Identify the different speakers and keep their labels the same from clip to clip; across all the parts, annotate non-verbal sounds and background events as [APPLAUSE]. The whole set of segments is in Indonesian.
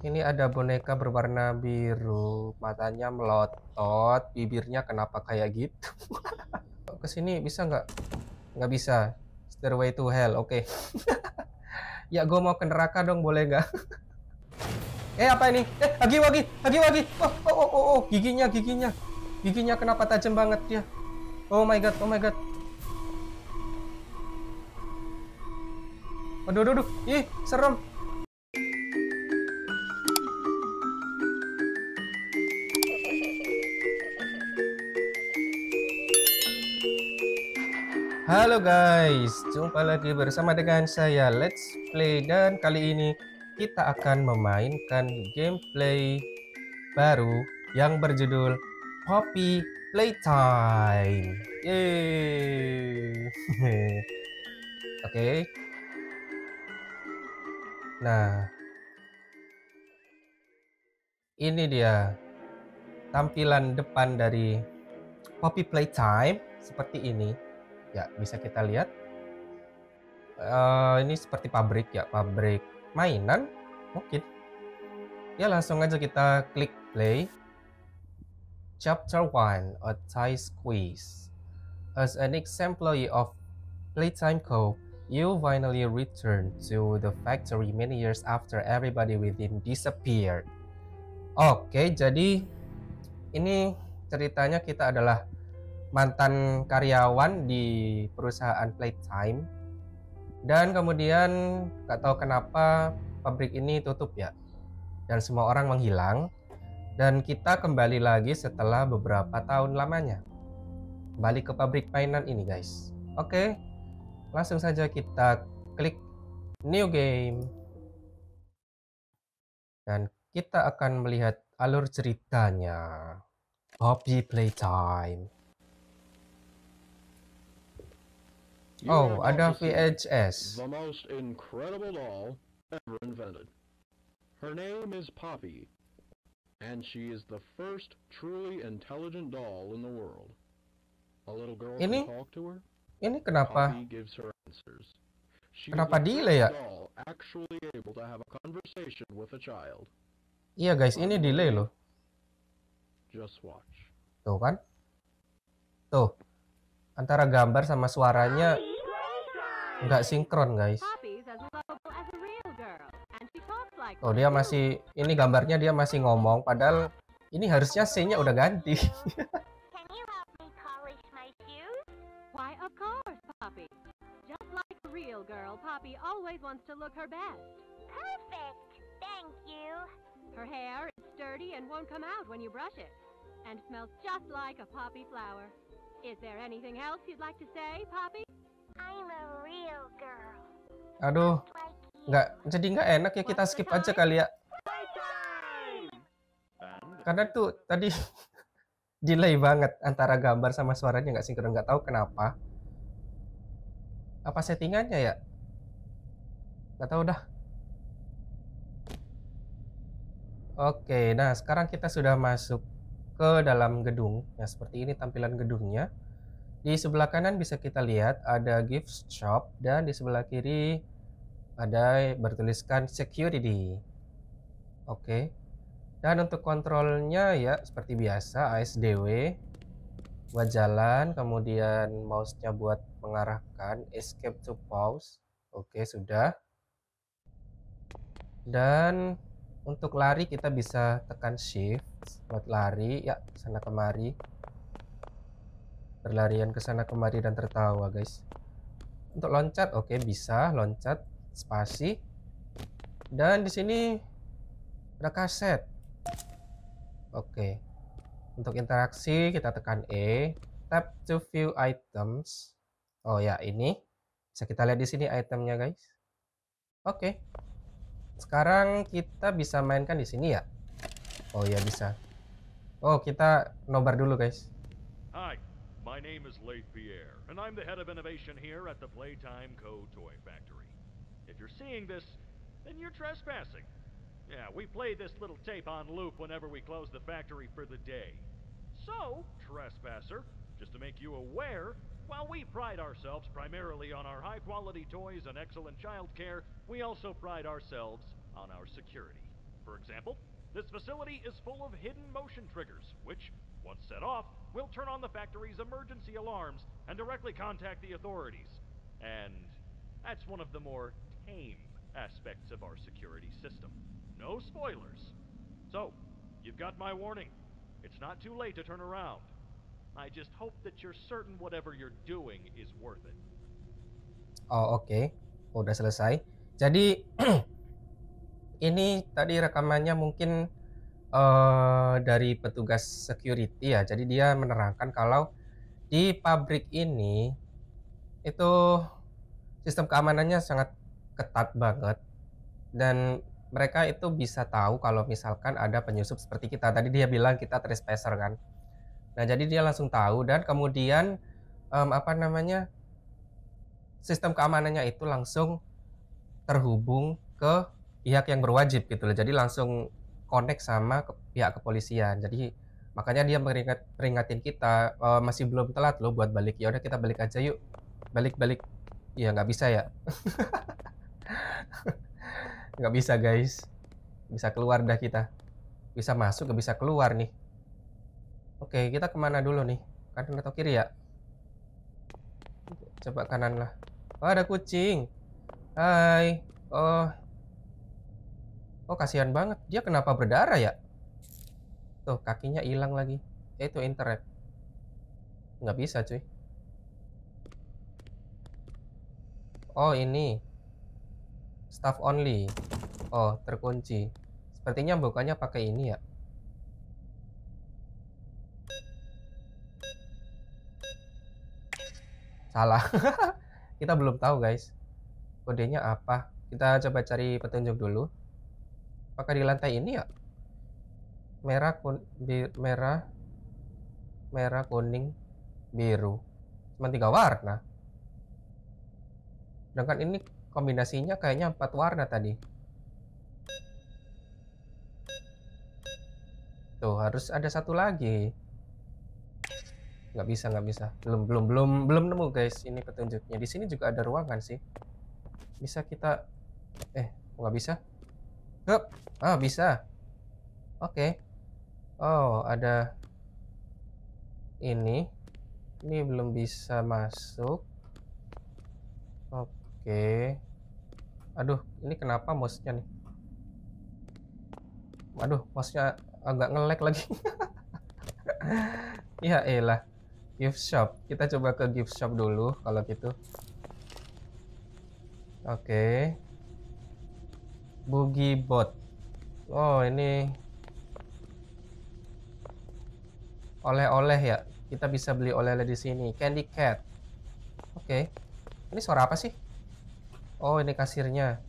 Speaker 1: Ini ada boneka berwarna biru, matanya melotot, bibirnya kenapa kayak gitu? [LAUGHS] Ke sini bisa nggak? Nggak bisa. Stairway to hell, oke. Okay. [LAUGHS] ya gue mau ke neraka dong, boleh nggak? [LAUGHS] eh apa ini? Eh, lagi lagi, lagi lagi. Oh, oh, oh, oh, oh, giginya, giginya, giginya kenapa tajam banget dia? Oh my god, oh my god. Aduh, aduh, aduh. Ih, serem. Halo guys, jumpa lagi bersama dengan saya Let's Play dan kali ini kita akan memainkan gameplay baru yang berjudul Poppy Playtime. [LAUGHS] Oke. Okay. Nah, ini dia tampilan depan dari Poppy Playtime seperti ini ya bisa kita lihat uh, ini seperti pabrik ya pabrik mainan mungkin ya langsung aja kita klik play chapter 1 a tie squeeze as an example of playtime co you finally return to the factory many years after everybody within disappeared oke okay, jadi ini ceritanya kita adalah mantan karyawan di perusahaan Playtime dan kemudian nggak tahu kenapa pabrik ini tutup ya dan semua orang menghilang dan kita kembali lagi setelah beberapa tahun lamanya balik ke pabrik mainan ini guys oke langsung saja kita klik new game dan kita akan melihat alur ceritanya Hobby Playtime Oh, ada VHS. The most incredible doll ever invented. Her name is Poppy, and she is the first truly intelligent doll in the world. A little girl ini, can talk to her. Ini kenapa? Poppy gives her answers. She's kenapa delay ya? Actually able to have a conversation with a child. Iya guys, ini delay loh. Just watch. Tuh kan? Tuh. Antara gambar sama suaranya nggak sinkron guys oh dia masih ini gambarnya dia masih ngomong padahal ini harusnya C-nya udah ganti Is there anything else you'd like to say, Poppy? Aduh, nggak jadi nggak enak ya kita skip aja kali ya. Karena tuh tadi [LAUGHS] delay banget antara gambar sama suaranya nggak sinkron nggak tahu kenapa. Apa settingannya ya? Nggak tahu dah. Oke, nah sekarang kita sudah masuk ke dalam gedung. Nah seperti ini tampilan gedungnya. Di sebelah kanan bisa kita lihat ada gift shop dan di sebelah kiri ada bertuliskan security. Oke. Dan untuk kontrolnya ya seperti biasa ASDW buat jalan, kemudian mouse-nya buat mengarahkan, escape to pause. Oke, sudah. Dan untuk lari kita bisa tekan shift buat lari ya sana kemari berlarian ke sana kemari dan tertawa guys untuk loncat oke okay, bisa loncat spasi dan di sini ada kaset oke okay. untuk interaksi kita tekan E tap to view items oh ya ini bisa kita lihat di sini itemnya guys oke okay. sekarang kita bisa mainkan di sini ya oh ya bisa oh kita nobar dulu guys Hi. My name is Leif Pierre, and I'm the head of innovation here at the Playtime Co. Toy Factory. If you're seeing this, then you're trespassing. Yeah, we play this little tape on loop whenever we close the factory for the day. So, trespasser, just to make you aware, while we pride ourselves primarily on our high quality toys and excellent child care, we also pride ourselves on our security. For example, this facility is full of hidden motion triggers, which once set off, we'll turn on the factory's emergency alarms and directly contact the authorities. And that's one of the more tame aspects of our security system. No spoilers. So, you've got my warning. It's not too late to turn around. I just hope that you're certain whatever you're doing is worth it. Oh, oke. Okay. Udah selesai. Jadi [CLEARS THROAT] ini tadi rekamannya mungkin uh, dari petugas security ya. Jadi dia menerangkan kalau di pabrik ini itu sistem keamanannya sangat ketat banget dan mereka itu bisa tahu kalau misalkan ada penyusup seperti kita. Tadi dia bilang kita trespasser kan. Nah, jadi dia langsung tahu dan kemudian um, apa namanya? sistem keamanannya itu langsung terhubung ke pihak yang berwajib gitu loh. Jadi langsung connect sama ke pihak kepolisian. Jadi makanya dia meringat peringatin kita e, masih belum telat loh buat balik. Ya udah kita balik aja yuk. Balik-balik. Ya nggak bisa ya. [LAUGHS] nggak bisa guys. Bisa keluar dah kita. Bisa masuk nggak bisa keluar nih. Oke, kita kemana dulu nih? Kanan atau kiri ya? Coba kanan lah. Oh, ada kucing. Hai. Oh, Oh kasihan banget, dia kenapa berdarah ya? Tuh kakinya hilang lagi. Eh, itu internet. Nggak bisa cuy. Oh ini. Staff only. Oh terkunci. Sepertinya bukannya pakai ini ya. Salah. [LAUGHS] Kita belum tahu guys. Kodenya apa? Kita coba cari petunjuk dulu apakah di lantai ini ya merah kun bir, merah merah kuning biru cuma tiga warna sedangkan ini kombinasinya kayaknya empat warna tadi tuh harus ada satu lagi nggak bisa nggak bisa belum belum belum belum nemu guys ini petunjuknya di sini juga ada ruangan sih bisa kita eh nggak bisa Hup. Ah, oh, bisa. Oke. Okay. Oh, ada ini. Ini belum bisa masuk. Oke. Okay. Aduh, ini kenapa mouse-nya nih? Aduh, mouse-nya agak ngelek lagi. iya [LAUGHS] elah. Gift shop. Kita coba ke gift shop dulu kalau gitu. Oke. Bugi Bot. Oh, ini oleh-oleh ya. Kita bisa beli oleh-oleh di sini. Candy Cat. Oke. Okay. Ini suara apa sih? Oh, ini kasirnya.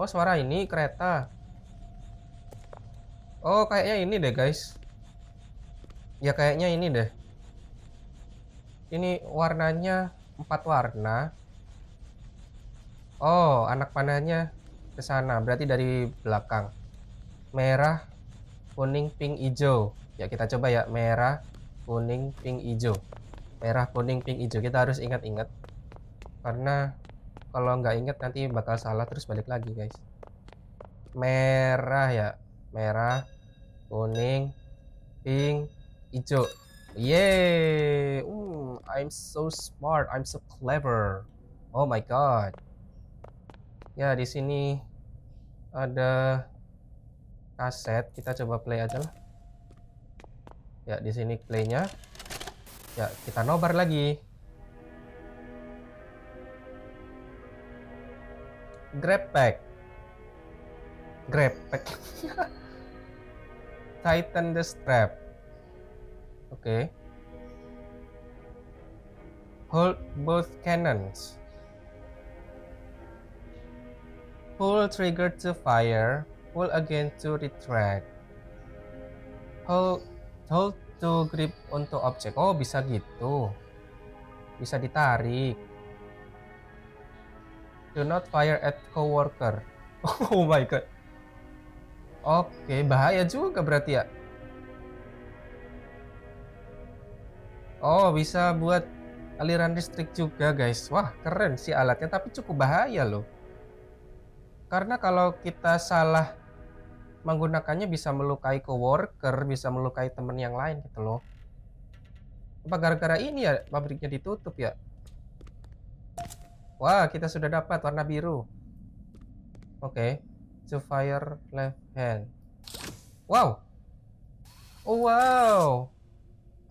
Speaker 1: Oh, suara ini kereta. Oh, kayaknya ini deh, guys. Ya, kayaknya ini deh. Ini warnanya empat warna. Oh, anak panahnya ke sana berarti dari belakang merah kuning pink hijau ya kita coba ya merah kuning pink hijau merah kuning pink hijau kita harus ingat-ingat karena kalau nggak ingat nanti bakal salah terus balik lagi guys merah ya merah kuning pink hijau yeay mm, I'm so smart I'm so clever oh my god ya di sini ada kaset kita coba play aja lah ya di sini playnya ya kita nobar lagi grab pack grab pack [LAUGHS] tighten the strap oke okay. hold both cannons Pull trigger to fire, pull again to retract. Hold, hold to grip untuk objek. Oh, bisa gitu. Bisa ditarik. Do not fire at coworker. [LAUGHS] Oh my god. Oke, bahaya juga berarti ya. Oh, bisa buat aliran listrik juga, guys. Wah, keren sih alatnya, tapi cukup bahaya loh. Karena kalau kita salah menggunakannya bisa melukai coworker, bisa melukai teman yang lain gitu loh. Apa gara-gara ini ya pabriknya ditutup ya? Wah, kita sudah dapat warna biru. Oke. Okay. To fire left hand. Wow. Oh, wow.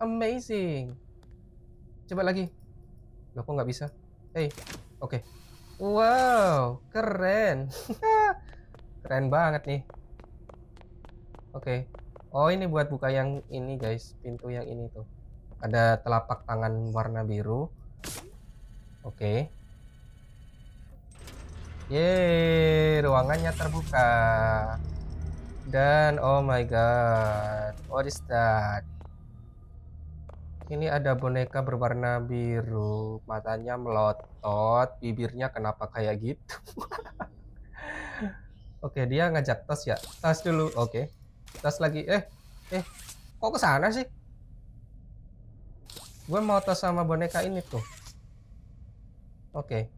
Speaker 1: Amazing. Coba lagi. Loh, kok nggak bisa? Hey, oke. Okay. Wow, keren. [LAUGHS] keren banget nih. Oke. Okay. Oh, ini buat buka yang ini, guys. Pintu yang ini tuh. Ada telapak tangan warna biru. Oke. Okay. Yeay, ruangannya terbuka. Dan oh my god, what is that? ini ada boneka berwarna biru, matanya melotot, bibirnya kenapa kayak gitu? [LAUGHS] Oke, dia ngajak tas ya. Tas dulu. Oke. Tas lagi. Eh, eh. Kok kesana sih? Gue mau tas sama boneka ini tuh. Oke.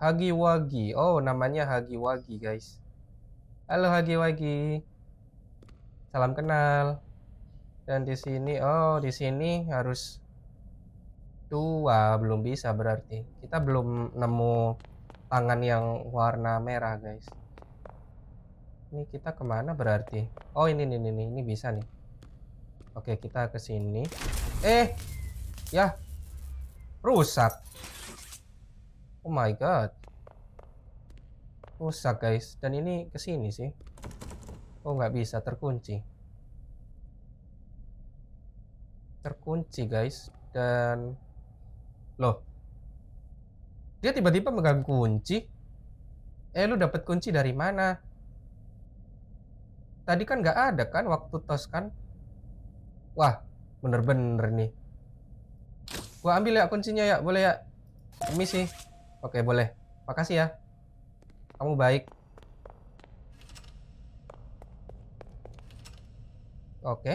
Speaker 1: Hagi Wagi. Oh, namanya Hagi Wagi, guys. Halo Hagi Wagi. Salam kenal dan di sini oh di sini harus dua belum bisa berarti kita belum nemu tangan yang warna merah guys ini kita kemana berarti oh ini ini ini ini bisa nih oke kita ke sini eh ya rusak oh my god rusak guys dan ini ke sini sih oh nggak bisa terkunci terkunci guys dan loh dia tiba-tiba megang kunci eh lu dapat kunci dari mana tadi kan nggak ada kan waktu tos kan wah bener-bener nih gua ambil ya kuncinya ya boleh ya ini sih oke boleh makasih ya kamu baik oke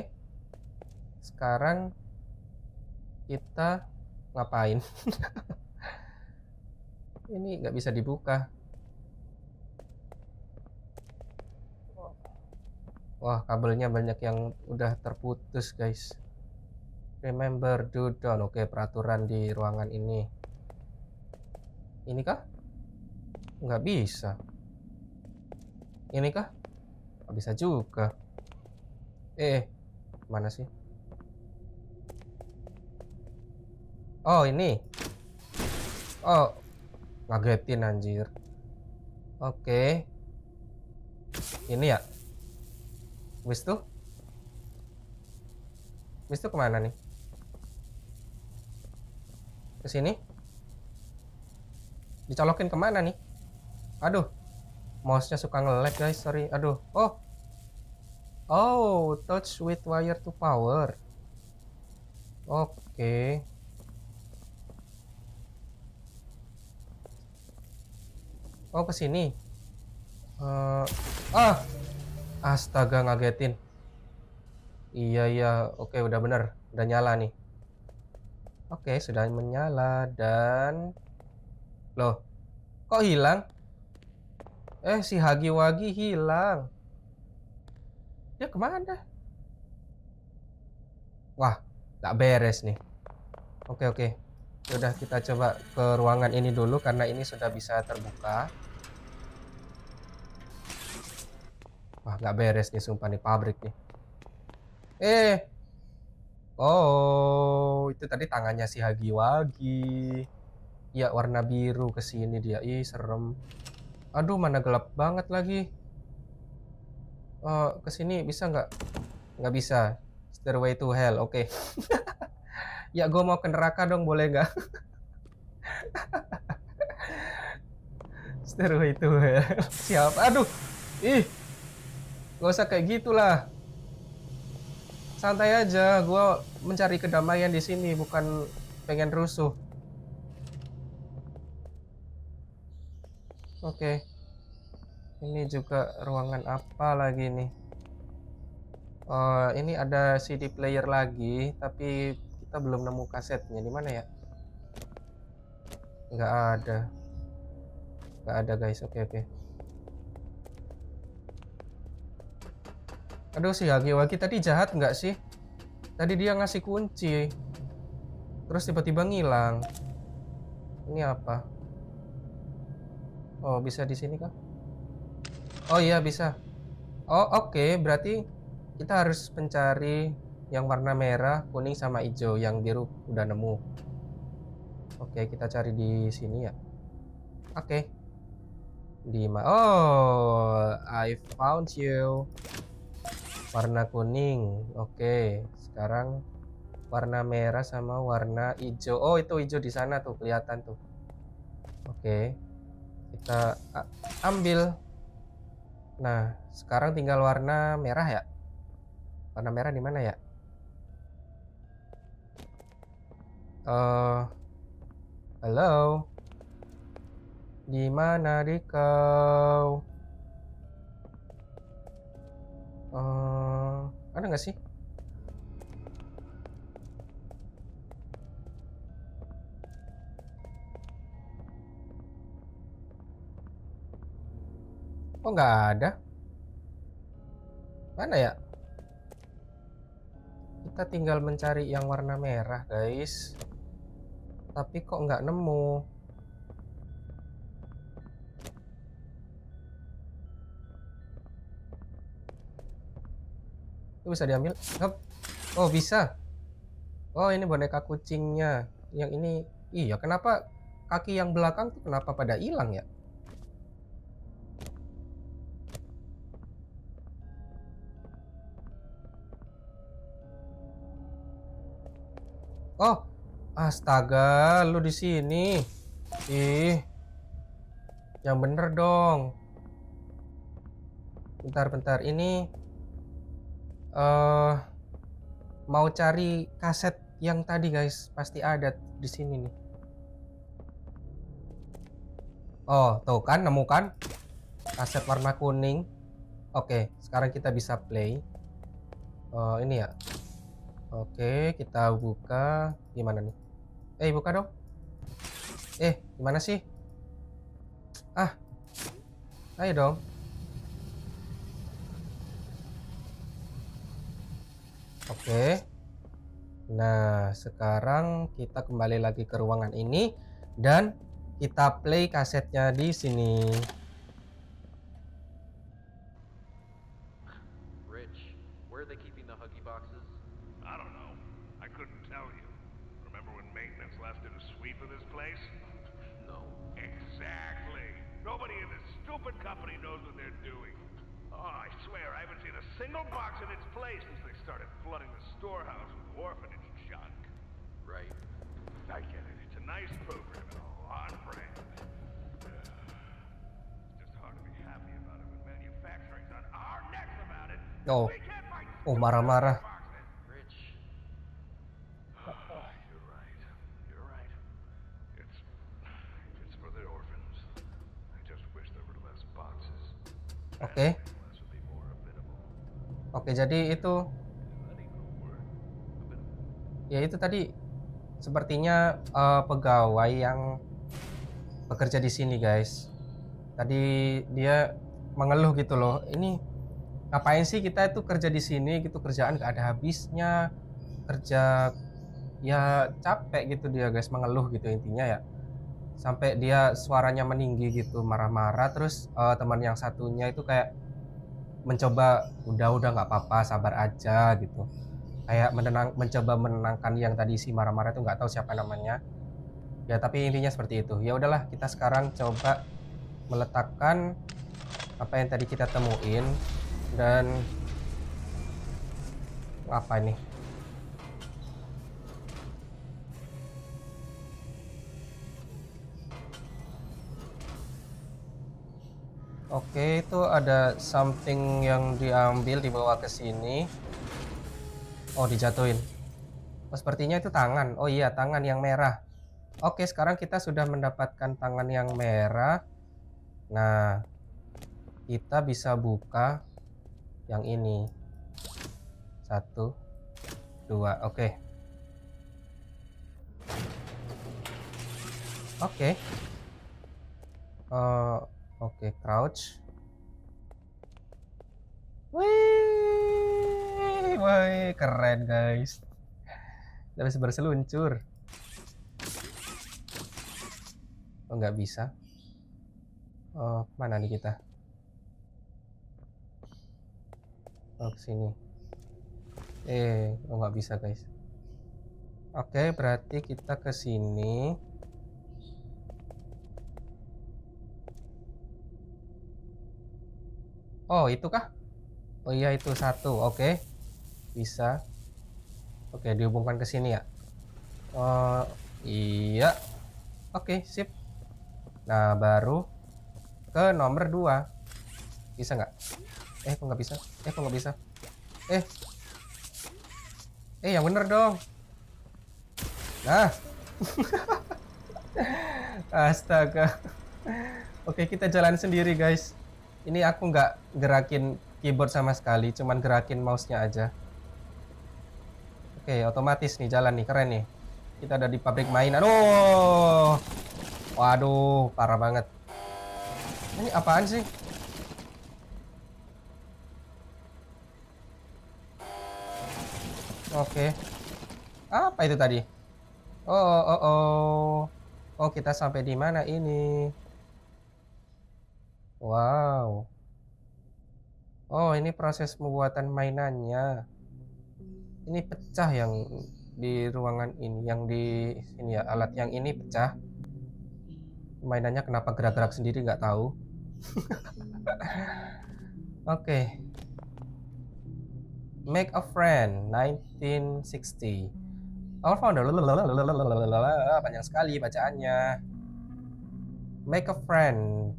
Speaker 1: sekarang kita ngapain [LAUGHS] ini nggak bisa dibuka wah kabelnya banyak yang udah terputus guys remember do oh, down oke peraturan di ruangan ini ini kah nggak bisa ini kah bisa juga eh mana sih Oh ini. Oh ngagetin anjir. Oke. Okay. Ini ya. Wis tuh. Wis tuh kemana nih? Ke sini. Dicolokin kemana nih? Aduh. Mouse-nya suka nge guys, sorry. Aduh. Oh. Oh, touch with wire to power. Oke. Okay. Oh kesini. Uh, eh, ah, astaga ngagetin. Iya iya, oke udah bener, udah nyala nih. Oke sudah menyala dan loh, kok hilang? Eh si Hagi Wagi hilang. Dia kemana? Wah, tak beres nih. Oke oke, sudah kita coba ke ruangan ini dulu karena ini sudah bisa terbuka. Wah, nggak beres nih sumpah nih pabrik nih. Eh. Oh, itu tadi tangannya si Hagi Wagi Ya, warna biru ke sini dia. Ih, serem. Aduh, mana gelap banget lagi. Oh, ke sini bisa nggak? Nggak bisa. Stairway to hell. Oke. Okay. [LAUGHS] ya gue mau ke neraka dong boleh nggak seru itu ya siapa aduh ih gak usah kayak gitulah santai aja gue mencari kedamaian di sini bukan pengen rusuh oke okay. ini juga ruangan apa lagi nih uh, ini ada CD player lagi tapi kita belum nemu kasetnya di mana ya nggak ada nggak ada guys oke okay, oke okay. aduh si Wagi tadi jahat nggak sih tadi dia ngasih kunci terus tiba-tiba ngilang ini apa oh bisa di sini kah oh iya bisa oh oke okay. berarti kita harus mencari yang warna merah, kuning sama hijau, yang biru udah nemu. Oke, kita cari di sini ya. Oke. Di Oh, I found you. Warna kuning. Oke, sekarang warna merah sama warna hijau. Oh, itu hijau di sana tuh kelihatan tuh. Oke. Kita ambil. Nah, sekarang tinggal warna merah ya. Warna merah di mana ya? Uh, eh, hello? Di mana di kau Uh, ada nggak sih? oh, nggak ada? Mana ya? Kita tinggal mencari yang warna merah, guys tapi kok nggak nemu itu bisa diambil Hup. oh bisa oh ini boneka kucingnya yang ini iya kenapa kaki yang belakang tuh kenapa pada hilang ya oh Astaga, lu di sini. Ih. Yang bener dong. Bentar-bentar ini eh uh, mau cari kaset yang tadi guys, pasti ada di sini nih. Oh, tuh kan nemu kan? Kaset warna kuning. Oke, sekarang kita bisa play. Uh, ini ya. Oke, kita buka gimana nih? Eh, buka dong. Eh, gimana sih? Ah. Ayo dong. Oke. Nah, sekarang kita kembali lagi ke ruangan ini dan kita play kasetnya di sini. box in its place since they started flooding the storehouse with orphanage junk. Right. I get it. It's a nice program and all on brand. [SIGHS] It's just hard to be happy about it when manufacturing's on our necks about it. Oh. Oh, marah-marah. [SIGHS] Okay. Oke, jadi itu ya itu tadi sepertinya uh, pegawai yang bekerja di sini, guys. Tadi dia mengeluh gitu loh. Ini ngapain sih kita itu kerja di sini gitu kerjaan gak ada habisnya. Kerja ya capek gitu dia, guys, mengeluh gitu intinya ya. Sampai dia suaranya meninggi gitu, marah-marah terus uh, teman yang satunya itu kayak mencoba udah udah nggak apa-apa sabar aja gitu kayak menenang mencoba menenangkan yang tadi si marah-marah itu nggak tahu siapa namanya ya tapi intinya seperti itu ya udahlah kita sekarang coba meletakkan apa yang tadi kita temuin dan apa ini Oke, itu ada something yang diambil dibawa ke sini. Oh, dijatuhin. Oh, sepertinya itu tangan. Oh iya, tangan yang merah. Oke, sekarang kita sudah mendapatkan tangan yang merah. Nah, kita bisa buka yang ini. Satu, dua, oke. Oke. Uh, Oke, okay, crouch. Wih, woi, keren guys. Kita bisa berseluncur. Oh, nggak bisa. Oh, mana nih kita? Oh, sini. Eh, oh nggak bisa guys. Oke, okay, berarti kita ke sini. Oh, itu kah? Oh iya itu satu. Oke. Okay. Bisa. Oke, okay, dihubungkan ke sini ya. Oh, iya. Oke, okay, sip. Nah, baru ke nomor dua. Bisa nggak? Eh, kok nggak bisa? Eh, kok nggak bisa? Eh. Eh, yang bener dong. Nah. [LAUGHS] Astaga. Oke, kita jalan sendiri, guys ini aku nggak gerakin keyboard sama sekali cuman gerakin mouse-nya aja oke otomatis nih jalan nih keren nih kita ada di pabrik main aduh waduh parah banget ini apaan sih Oke. Apa itu tadi? Oh, oh, oh. Oh, kita sampai di mana ini? Wow. Oh, ini proses pembuatan mainannya. Ini pecah yang di ruangan ini, yang di sini ya, alat yang ini pecah. Mainannya kenapa gerak-gerak sendiri nggak tahu. [LAUGHS] Oke. okay. Make a Friend 1960. Our founder panjang sekali bacaannya. Make a Friend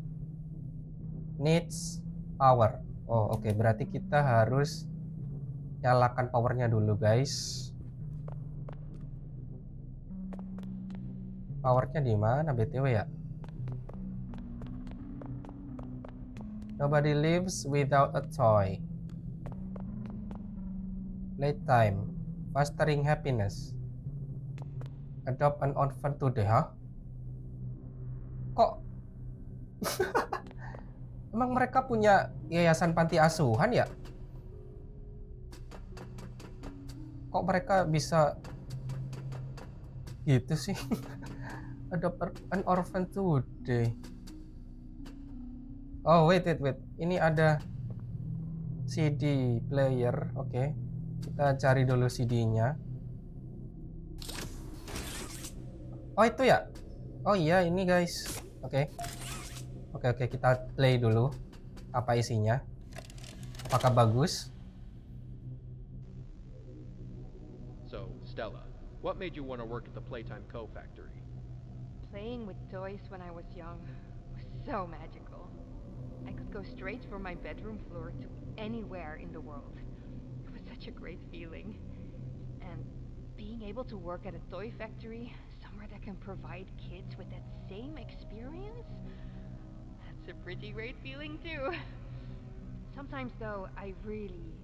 Speaker 1: needs power. Oh, oke, okay. berarti kita harus nyalakan powernya dulu, guys. Powernya di mana BTW ya? Nobody lives without a toy. Late time, fostering happiness. Adopt an orphan today, huh? Kok [LAUGHS] Emang mereka punya yayasan panti asuhan ya? Kok mereka bisa gitu sih? [LAUGHS] Adopt an orphan today. Oh wait wait wait, ini ada CD player. Oke, okay. kita cari dulu CD-nya. Oh itu ya? Oh iya ini guys. Oke. Okay. Oke oke kita play dulu apa isinya. Apakah bagus? So, Stella, what made you want to work at the Playtime Co factory? Playing with toys when I was young was so magical. I could go straight from my bedroom floor to anywhere in the world. It was such a great feeling. And being able to work at a toy factory, somewhere that can provide kids with that same experience, it's a pretty great feeling too. Sometimes though, I really,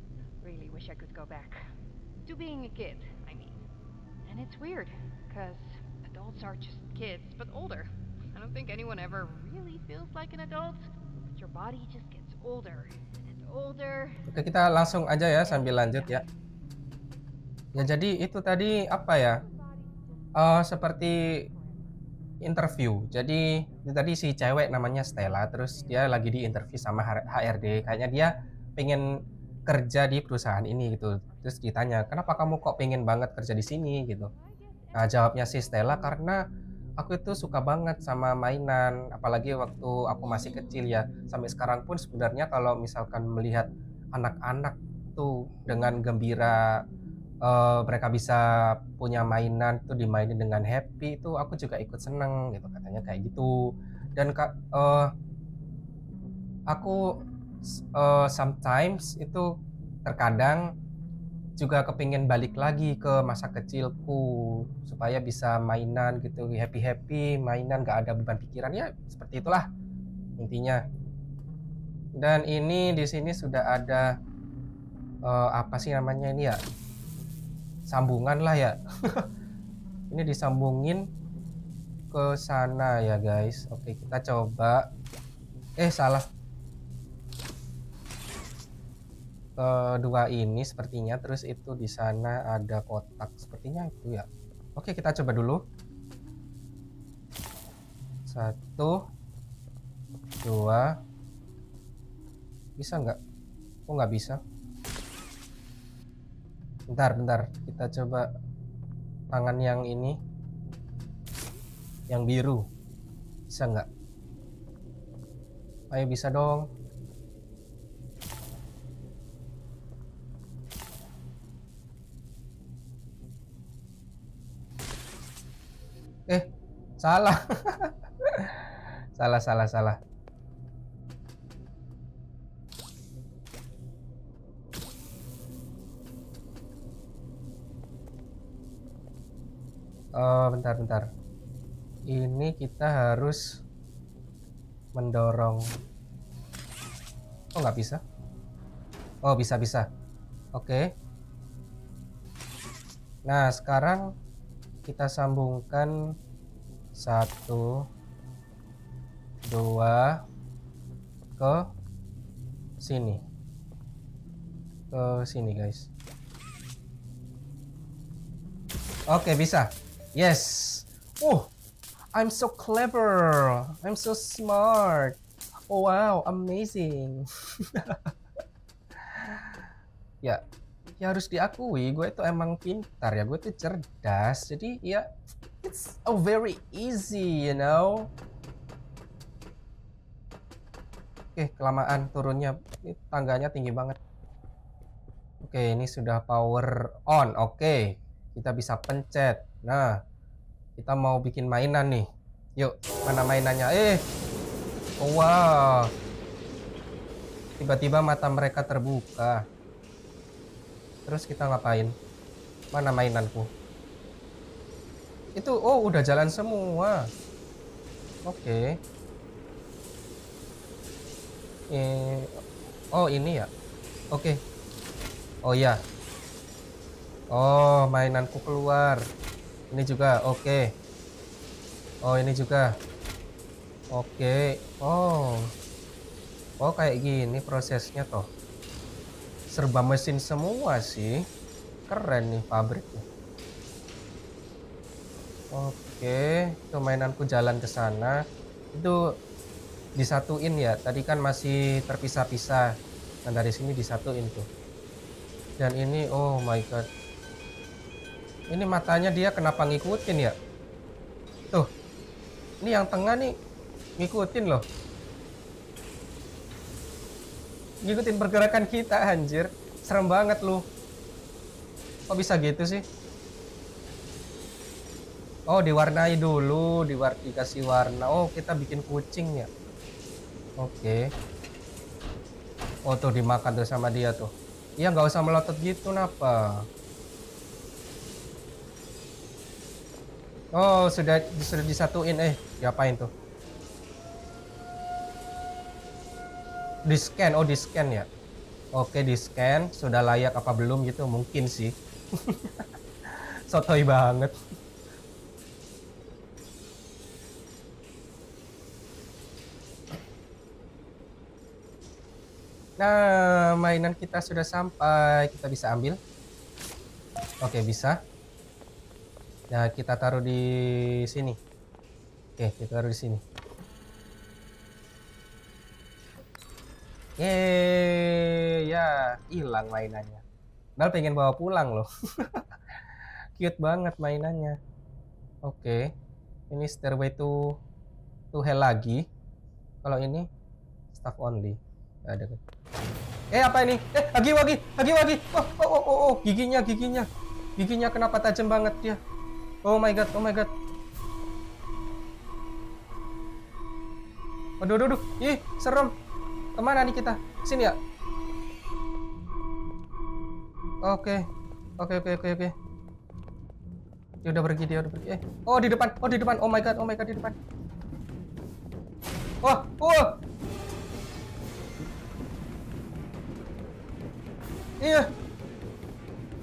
Speaker 1: really wish I could go back. To being a kid, I mean. And it's weird, because adults are just kids, but older. I don't think anyone ever really feels like an adult, but your body just gets older and older. Oke, kita langsung aja ya sambil lanjut ya. Ya jadi itu tadi apa ya? Uh, seperti interview. Jadi tadi si cewek namanya Stella, terus dia lagi di interview sama HRD. Kayaknya dia pengen kerja di perusahaan ini gitu. Terus ditanya, kenapa kamu kok pengen banget kerja di sini gitu? Nah jawabnya si Stella karena aku itu suka banget sama mainan, apalagi waktu aku masih kecil ya. Sampai sekarang pun sebenarnya kalau misalkan melihat anak-anak tuh dengan gembira uh, mereka bisa punya mainan tuh dimainin dengan happy itu aku juga ikut seneng gitu katanya kayak gitu dan uh, aku uh, sometimes itu terkadang juga kepingin balik lagi ke masa kecilku supaya bisa mainan gitu happy happy mainan gak ada beban pikiran ya seperti itulah intinya dan ini di sini sudah ada uh, apa sih namanya ini ya sambungan lah ya [LAUGHS] ini disambungin ke sana ya guys oke kita coba eh salah kedua ini sepertinya terus itu di sana ada kotak sepertinya itu ya oke kita coba dulu satu dua bisa nggak kok nggak bisa bentar bentar kita coba tangan yang ini yang biru bisa nggak ayo bisa dong eh salah [LAUGHS] salah salah salah uh, bentar bentar ini kita harus mendorong oh nggak bisa oh bisa bisa oke okay. nah sekarang kita sambungkan satu dua ke sini ke sini guys oke bisa Yes. Oh, I'm so clever. I'm so smart. Oh wow, amazing. [LAUGHS] ya, ya harus diakui gue itu emang pintar ya, gue itu cerdas. Jadi ya it's a very easy, you know. Oke, kelamaan turunnya. Ini tangganya tinggi banget. Oke, ini sudah power on. Oke, kita bisa pencet. Nah, kita mau bikin mainan nih. Yuk, mana mainannya? Eh. Oh, wow. Tiba-tiba mata mereka terbuka. Terus kita ngapain? Mana mainanku? Itu oh udah jalan semua. Oke. Okay. Eh, oh ini ya. Oke. Okay. Oh ya. Oh, mainanku keluar. Ini juga oke. Okay. Oh, ini juga. Oke. Okay. Oh. Oh, kayak gini prosesnya toh. Serba mesin semua sih. Keren nih pabriknya. Oke, okay. itu mainanku jalan ke sana. Itu disatuin ya. Tadi kan masih terpisah-pisah. Dan nah, dari sini disatuin tuh. Dan ini oh my god ini matanya dia kenapa ngikutin ya? Tuh. Ini yang tengah nih ngikutin loh. Ngikutin pergerakan kita anjir. Serem banget loh. Kok bisa gitu sih? Oh, diwarnai dulu, diwar dikasih warna. Oh, kita bikin kucing ya. Oke. Okay. Oh, tuh dimakan tuh sama dia tuh. Iya, nggak usah melotot gitu, napa? Oh, sudah sudah disatuin eh ngapain tuh? Di scan, oh di scan ya. Oke, di scan sudah layak apa belum gitu mungkin sih. [LAUGHS] Sotoy banget. Nah, mainan kita sudah sampai. Kita bisa ambil. Oke, bisa. Nah, kita taruh di sini. Oke, kita taruh di sini. Ye, ya hilang mainannya. Nal pengen bawa pulang loh. [LAUGHS] Cute banget mainannya. Oke. Ini stairway to to hell lagi. Kalau ini staff only. ada Eh, apa ini? Eh, lagi lagi, lagi lagi. Oh, oh, oh, oh, giginya, giginya. Giginya kenapa tajam banget dia? Oh my god, oh my god. Aduh, aduh, aduh. Ih, serem. Kemana nih kita? Sini ya? Oke. Oke, oke, oke, oke. Dia ya udah pergi, dia udah pergi. Eh. Oh, di depan. Oh, di depan. Oh my god, oh my god, di depan. Wah, oh, wah. Oh. Iya.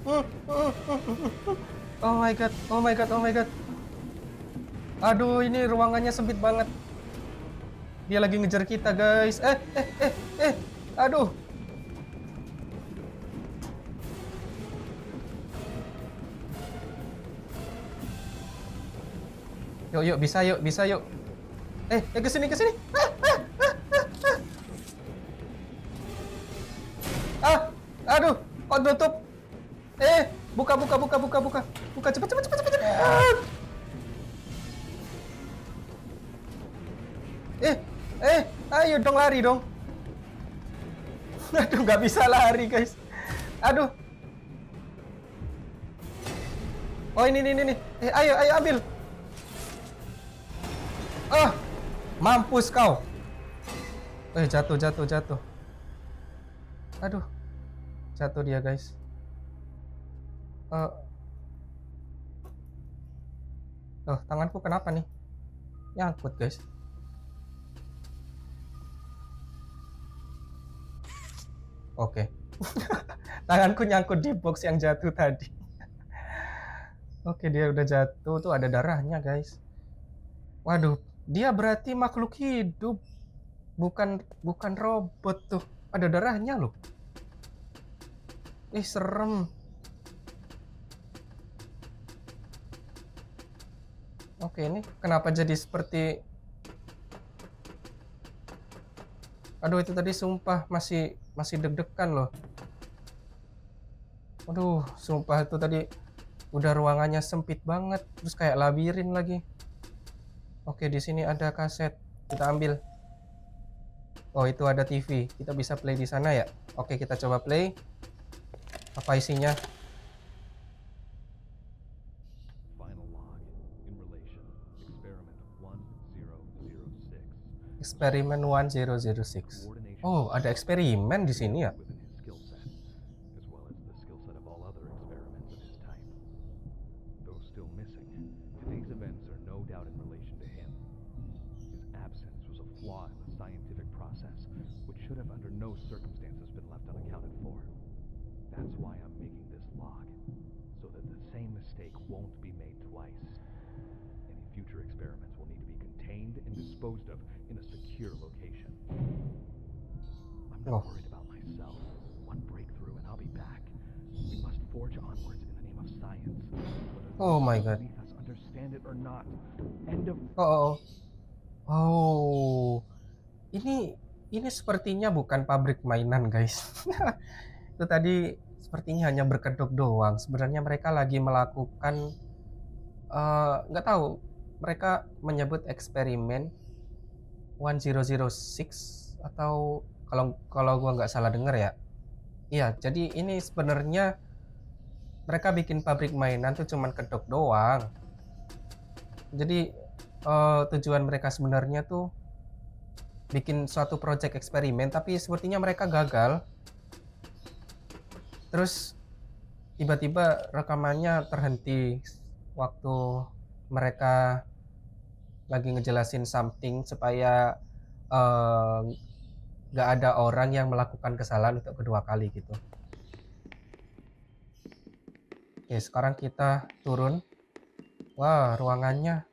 Speaker 1: Hmm, hmm, hmm, Oh my god, oh my god, oh my god. Aduh, ini ruangannya sempit banget. Dia lagi ngejar kita, guys. Eh, eh, eh, eh. Aduh. Yuk, yuk, bisa yuk, bisa yuk. Eh, eh ke sini, ke sini. Ah, ah, ah, ah, ah. ah aduh, kok tutup. Eh, Buka, buka, buka, buka, buka. Buka, cepat, cepat, cepat, cepat, cepat. Eh, eh, ayo dong lari dong. [LAUGHS] Aduh, nggak bisa lari, guys. Aduh. Oh, ini, ini, ini. Eh, ayo, ayo, ambil. Oh, mampus kau. Eh, jatuh, jatuh, jatuh. Aduh. Jatuh dia, guys uh, loh tanganku kenapa nih nyangkut guys oke okay. [LAUGHS] tanganku nyangkut di box yang jatuh tadi oke okay, dia udah jatuh tuh ada darahnya guys waduh dia berarti makhluk hidup bukan bukan robot tuh ada darahnya loh ih serem Oke, ini kenapa jadi seperti Aduh, itu tadi sumpah masih masih deg-degan loh. Aduh, sumpah itu tadi udah ruangannya sempit banget, terus kayak labirin lagi. Oke, di sini ada kaset. Kita ambil. Oh, itu ada TV. Kita bisa play di sana ya. Oke, kita coba play. Apa isinya? eksperimen 1006 Oh, ada eksperimen di sini ya? Oh. oh my god. Oh, oh. Oh. Ini ini sepertinya bukan pabrik mainan, guys. [LAUGHS] Itu tadi sepertinya hanya berkedok doang. Sebenarnya mereka lagi melakukan eh, nggak uh, tahu. Mereka menyebut eksperimen 1006 atau kalau kalau gua nggak salah dengar ya iya jadi ini sebenarnya mereka bikin pabrik mainan tuh cuman kedok doang jadi uh, tujuan mereka sebenarnya tuh bikin suatu project eksperimen tapi sepertinya mereka gagal terus tiba-tiba rekamannya terhenti waktu mereka lagi ngejelasin something supaya uh, nggak ada orang yang melakukan kesalahan untuk kedua kali gitu oke sekarang kita turun wah ruangannya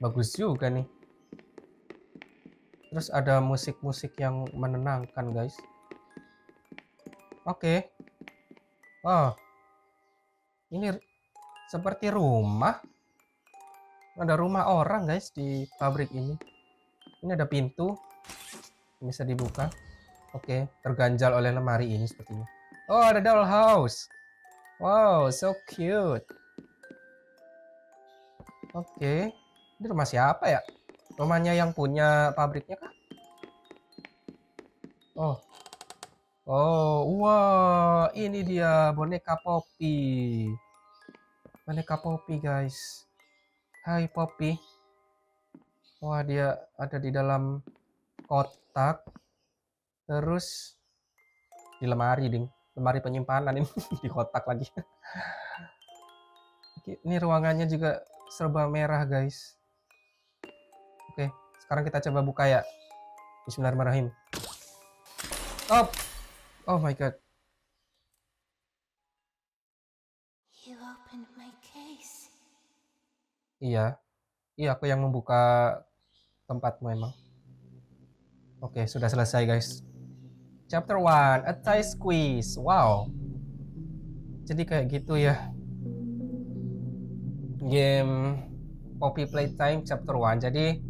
Speaker 1: bagus juga nih terus ada musik-musik yang menenangkan guys oke wah ini seperti rumah ada rumah orang guys di pabrik ini ini ada pintu bisa dibuka oke terganjal oleh lemari ini sepertinya oh ada dollhouse wow so cute oke ini rumah siapa ya rumahnya yang punya pabriknya kah oh oh wow ini dia boneka Poppy boneka Poppy guys Hai Poppy Wah dia ada di dalam kotak terus di lemari ding lemari penyimpanan ini [LAUGHS] di kotak lagi ini ruangannya juga serba merah guys oke sekarang kita coba buka ya Bismillahirrahmanirrahim oh oh my god Iya, iya aku yang membuka tempatmu emang. Oke, okay, sudah selesai guys. Chapter 1, a tight squeeze. Wow. Jadi kayak gitu ya. Game Poppy Playtime chapter 1. Jadi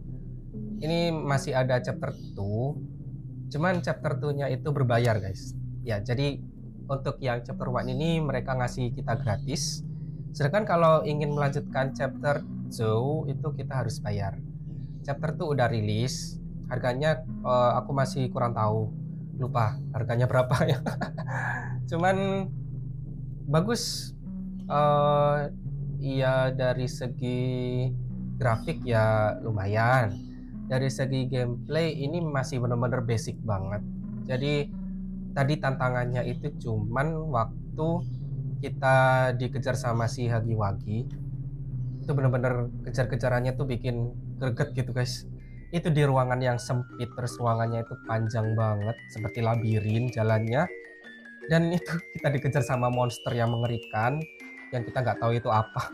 Speaker 1: ini masih ada chapter 2. Cuman chapter 2-nya itu berbayar, guys. Ya, jadi untuk yang chapter 1 ini mereka ngasih kita gratis. Sedangkan kalau ingin melanjutkan chapter 2 itu kita harus bayar. Chapter 2 udah rilis, harganya uh, aku masih kurang tahu lupa harganya [LAUGHS] berapa ya cuman bagus uh, dari segi grafik ya lumayan dari segi gameplay ini masih benar-benar basic banget jadi tadi tantangannya itu cuman waktu kita dikejar sama si Hagiwagi itu benar-benar kejar-kejarannya tuh bikin greget gitu guys itu di ruangan yang sempit terus ruangannya itu panjang banget seperti labirin jalannya dan itu [LAUGHS] kita dikejar sama monster yang mengerikan yang kita nggak tahu itu apa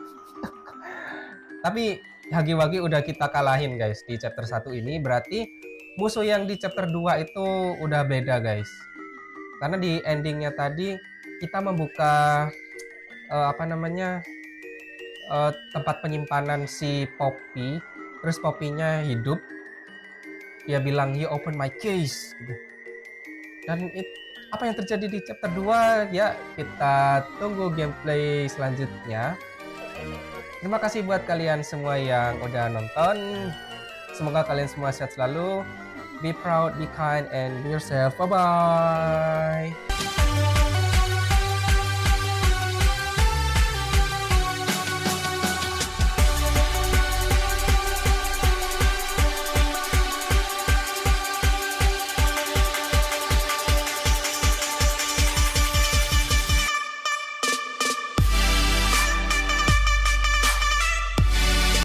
Speaker 1: [LAUGHS] tapi Hagi-wagi udah kita kalahin guys di chapter 1 ini berarti musuh yang di chapter 2 itu udah beda guys karena di endingnya tadi kita membuka uh, apa namanya uh, tempat penyimpanan si Poppy terus Poppynya hidup dia bilang you open my case gitu. dan it, apa yang terjadi di chapter 2 ya kita tunggu gameplay selanjutnya terima kasih buat kalian semua yang udah nonton semoga kalian semua sehat selalu be proud be kind and be yourself bye bye